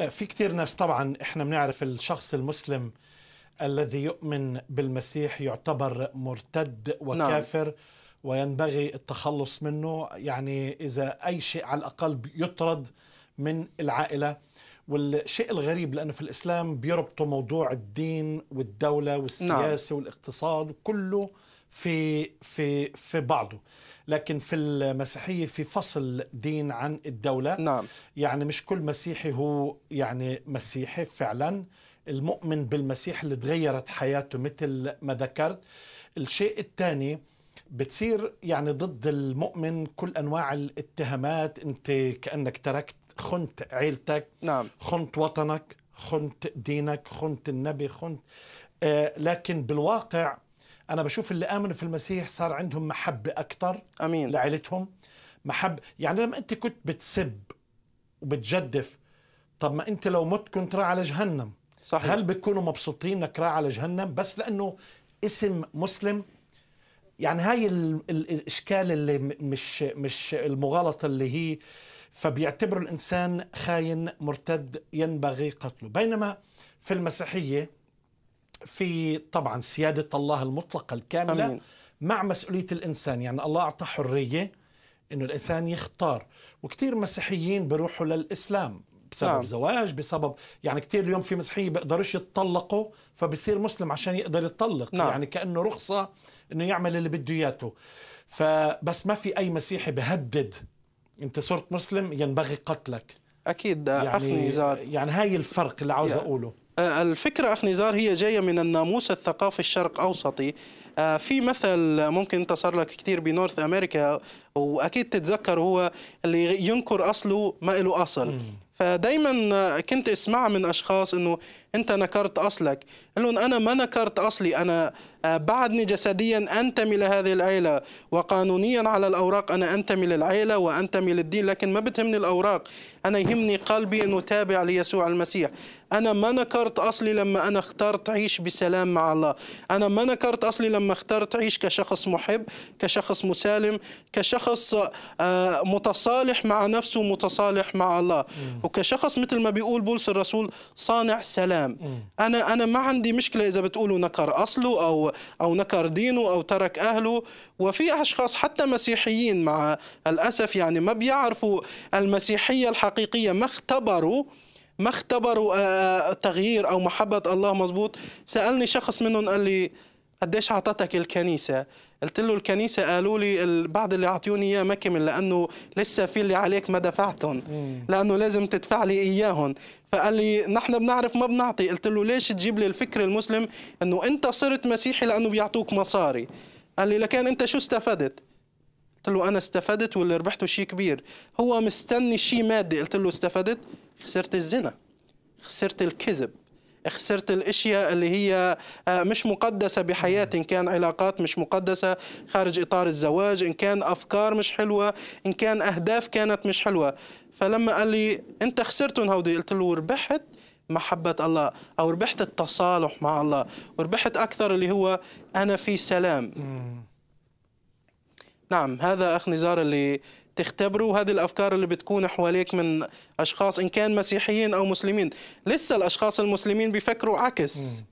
آه، في كثير ناس طبعا احنا بنعرف الشخص المسلم الذي يؤمن بالمسيح يعتبر مرتد نعم. وكافر نعم. وينبغي التخلص منه يعني إذا أي شيء على الأقل يطرد من العائلة والشيء الغريب لأنه في الإسلام بيربطوا موضوع الدين والدولة نعم. والسياسة نعم. والاقتصاد كله في في في بعضه لكن في المسيحية في فصل دين عن الدولة نعم. يعني مش كل مسيحي هو يعني مسيحي فعلا المؤمن بالمسيح اللي تغيرت حياته مثل ما ذكرت الشيء الثاني بتصير يعني ضد المؤمن كل انواع الاتهامات انت كانك تركت خنت عيلتك نعم. خنت وطنك خنت دينك خنت النبي خنت آه لكن بالواقع انا بشوف اللي امنوا في المسيح صار عندهم محبه اكثر امين لعائلتهم محب يعني لما انت كنت بتسب وبتجدف طب ما انت لو مت كنت راعي على جهنم صحيح. هل بيكونوا مبسوطين انك راعي على جهنم بس لانه اسم مسلم يعني هاي الاشكال اللي مش مش المغالطه اللي هي فبيعتبروا الانسان خاين مرتد ينبغي قتله بينما في المسيحيه في طبعا سيادة الله المطلقة الكاملة أمين. مع مسؤولية الإنسان يعني الله أعطى حرية أنه الإنسان يختار وكثير مسيحيين بروحوا للإسلام بسبب نعم. زواج بسبب يعني كثير اليوم في مسيحيين بيقدروش يتطلقوا فبصير مسلم عشان يقدر يتطلق نعم. يعني كأنه رخصة أنه يعمل اللي بده إياته فبس ما في أي مسيحي بهدد أنت صرت مسلم ينبغي قتلك أكيد يعني اخي زار. يعني هاي الفرق اللي عاوز أقوله آه، الفكرة أخ نزار هي جاية من الناموس الثقافي الشرق أوسطي آه، في مثل ممكن تصر لك كثير بنورث أمريكا وأكيد تتذكر هو اللي ينكر أصله ما له أصل فدايما آه، كنت اسمع من أشخاص أنه أنت نكرت أصلك قال لهم أنا ما نكرت أصلي أنا آه، بعدني جسديا أنتمي لهذه العيلة وقانونيا على الأوراق أنا أنتمي للعيلة وأنتمي للدين لكن ما بتهمني الأوراق أنا يهمني قلبي انه تابع ليسوع المسيح أنا ما نكرت أصلي لما أنا اخترت عيش بسلام مع الله أنا ما نكرت أصلي لما اخترت عيش كشخص محب كشخص مسالم كشخص آه، متصالح مع نفسه ومتصالح مع الله وكشخص مثل ما بيقول بولس الرسول صانع سلام أنا أنا ما عندي مشكلة إذا بتقولوا نكر أصله أو أو نكر دينه أو ترك أهله وفي أشخاص حتى مسيحيين مع الأسف يعني ما بيعرفوا المسيحية الحقيقية ما اختبروا ما اختبروا آه، تغيير أو محبة الله مظبوط سألني شخص منهم قال لي قديش اعطتك الكنيسه قلت له الكنيسه قالوا لي بعد اللي اعطيوني اياه ما كمل لانه لسه في اللي عليك ما دفعتهم لانه لازم تدفع لي اياهم فقال لي نحن بنعرف ما بنعطي قلت له ليش تجيب لي الفكر المسلم انه انت صرت مسيحي لانه بيعطوك مصاري قال لي لكن انت شو استفدت قلت له انا استفدت واللي ربحته شيء كبير هو مستني شيء مادي قلت له استفدت خسرت الزنا خسرت الكذب خسرت الاشياء اللي هي آه، مش مقدسه بحياتي ان كان علاقات مش مقدسه خارج اطار الزواج ان كان افكار مش حلوه ان كان اهداف كانت مش حلوه فلما قال لي انت خسرتهم هودي قلت له ربحت محبة الله أو ربحت التصالح مع الله وربحت أكثر اللي هو أنا في سلام نعم هذا أخ نزار اللي تختبره وهذه الافكار اللي بتكون حواليك من اشخاص ان كان مسيحيين او مسلمين لسه الاشخاص المسلمين بيفكروا عكس